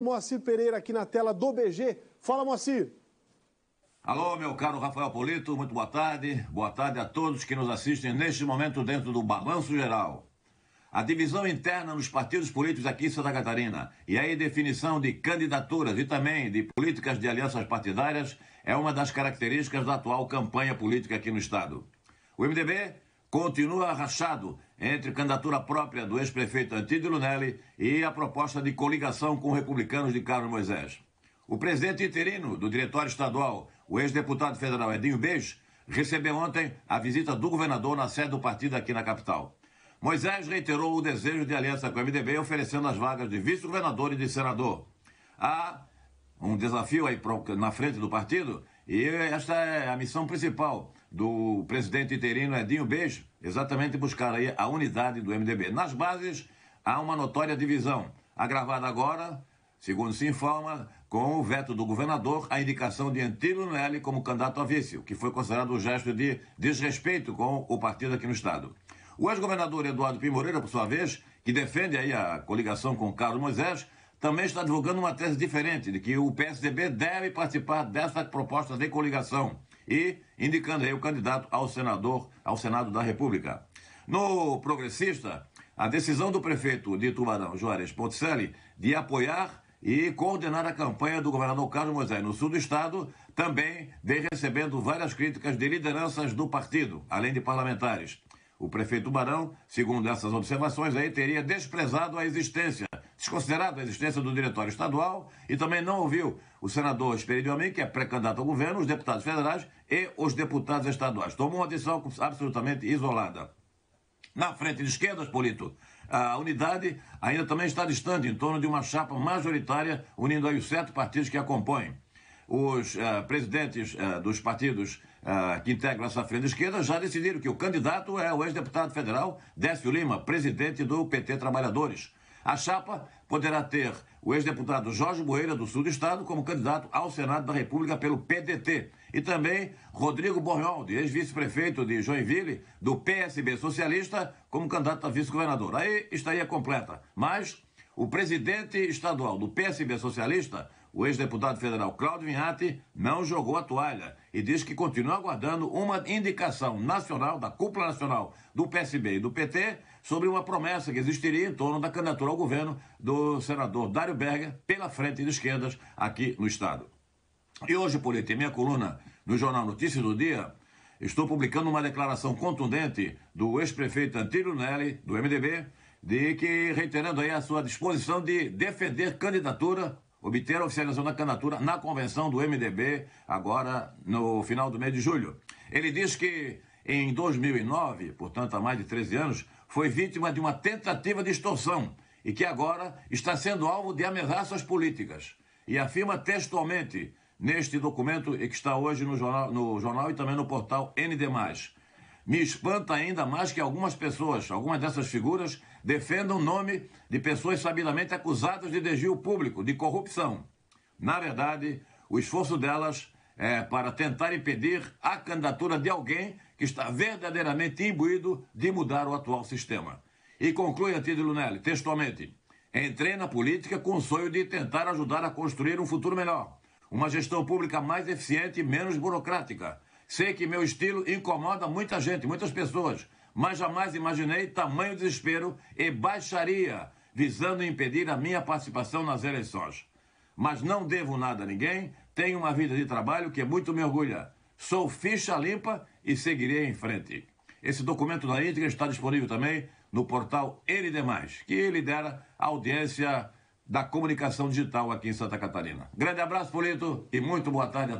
Moacir Pereira aqui na tela do BG. Fala, Moacir. Alô, meu caro Rafael Polito, muito boa tarde. Boa tarde a todos que nos assistem neste momento dentro do Balanço Geral. A divisão interna nos partidos políticos aqui em Santa Catarina e a definição de candidaturas e também de políticas de alianças partidárias é uma das características da atual campanha política aqui no Estado. O MDB continua rachado entre candidatura própria do ex-prefeito Antídio Lunelli e a proposta de coligação com republicanos de Carlos Moisés. O presidente interino do Diretório Estadual, o ex-deputado federal Edinho Beijo, recebeu ontem a visita do governador na sede do partido aqui na capital. Moisés reiterou o desejo de aliança com o MDB, oferecendo as vagas de vice-governador e de senador. A um desafio aí na frente do partido e esta é a missão principal do presidente interino Edinho Beijo, exatamente buscar aí a unidade do MDB. Nas bases há uma notória divisão, agravada agora, segundo se informa, com o veto do governador, a indicação de Antílio Nelly como candidato a vice, o que foi considerado um gesto de desrespeito com o partido aqui no estado. O ex-governador Eduardo P. Moreira, por sua vez, que defende aí a coligação com Carlos Moisés, também está divulgando uma tese diferente, de que o PSDB deve participar dessa proposta de coligação e indicando aí o candidato ao senador, ao Senado da República. No Progressista, a decisão do prefeito de Tubarão, Juarez Ponticelli, de apoiar e coordenar a campanha do governador Carlos Moisés no sul do estado, também vem recebendo várias críticas de lideranças do partido, além de parlamentares. O prefeito Tubarão, segundo essas observações aí, teria desprezado a existência desconsiderado a existência do Diretório Estadual e também não ouviu o senador Esperidio Amin, que é pré-candidato ao governo, os deputados federais e os deputados estaduais. Tomou uma decisão absolutamente isolada. Na frente de esquerdas, Polito, a unidade ainda também está distante, em torno de uma chapa majoritária, unindo aí os sete partidos que a compõem. Os uh, presidentes uh, dos partidos uh, que integram essa frente de esquerda já decidiram que o candidato é o ex-deputado federal Décio Lima, presidente do PT Trabalhadores. A chapa poderá ter o ex-deputado Jorge Moeira, do Sul do Estado, como candidato ao Senado da República pelo PDT. E também Rodrigo Bornholdi, ex-vice-prefeito de Joinville, do PSB Socialista, como candidato a vice-governador. Aí estaria completa. Mas o presidente estadual do PSB Socialista, o ex-deputado federal Claudio Vinhati não jogou a toalha e diz que continua aguardando uma indicação nacional, da cúpula nacional do PSB e do PT, sobre uma promessa que existiria em torno da candidatura ao governo do senador Dário Berger pela frente de esquerdas aqui no Estado. E hoje, por em minha coluna no jornal Notícias do Dia, estou publicando uma declaração contundente do ex-prefeito Antônio Nelly, do MDB, de que reiterando aí a sua disposição de defender candidatura obter a oficialização da candidatura na convenção do MDB, agora no final do mês de julho. Ele diz que em 2009, portanto há mais de 13 anos, foi vítima de uma tentativa de extorsão e que agora está sendo alvo de ameaças políticas. E afirma textualmente neste documento que está hoje no jornal, no jornal e também no portal ND. Me espanta ainda mais que algumas pessoas, algumas dessas figuras, defendam o nome de pessoas sabidamente acusadas de desvio público, de corrupção. Na verdade, o esforço delas é para tentar impedir a candidatura de alguém que está verdadeiramente imbuído de mudar o atual sistema. E conclui Antídio Lunelli, textualmente: Entrei na política com o sonho de tentar ajudar a construir um futuro melhor, uma gestão pública mais eficiente e menos burocrática Sei que meu estilo incomoda muita gente, muitas pessoas, mas jamais imaginei tamanho desespero e baixaria visando impedir a minha participação nas eleições. Mas não devo nada a ninguém, tenho uma vida de trabalho que muito me orgulha. Sou ficha limpa e seguirei em frente. Esse documento da íntegra está disponível também no portal Ele Demais, que lidera a audiência da comunicação digital aqui em Santa Catarina. Grande abraço, Polito, e muito boa tarde a